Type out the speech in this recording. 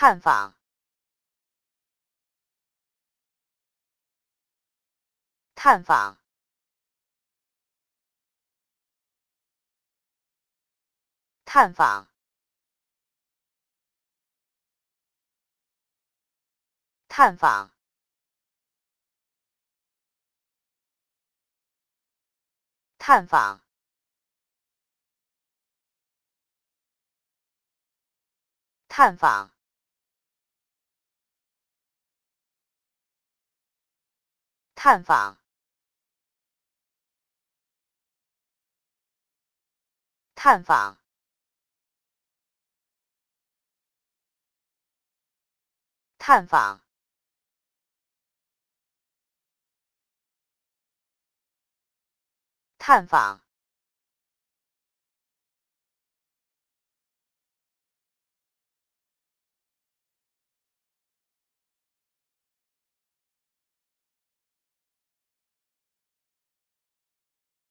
探访，探访，探访，探访，探访，探访。探访，探访，探访，探访。